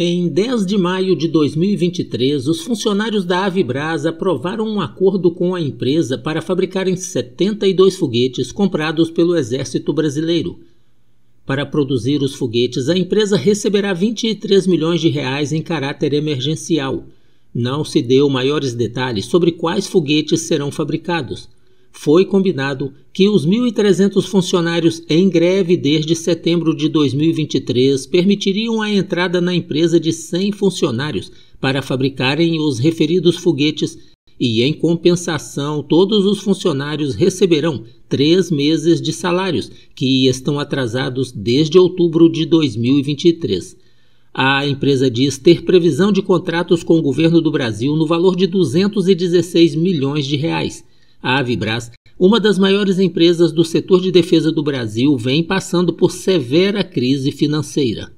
Em 10 de maio de 2023, os funcionários da Avibraz aprovaram um acordo com a empresa para fabricarem 72 foguetes comprados pelo Exército Brasileiro. Para produzir os foguetes, a empresa receberá 23 milhões de reais em caráter emergencial. Não se deu maiores detalhes sobre quais foguetes serão fabricados foi combinado que os 1.300 funcionários em greve desde setembro de 2023 permitiriam a entrada na empresa de 100 funcionários para fabricarem os referidos foguetes e, em compensação, todos os funcionários receberão três meses de salários que estão atrasados desde outubro de 2023. A empresa diz ter previsão de contratos com o governo do Brasil no valor de 216 milhões de reais a Avibras, uma das maiores empresas do setor de defesa do Brasil, vem passando por severa crise financeira.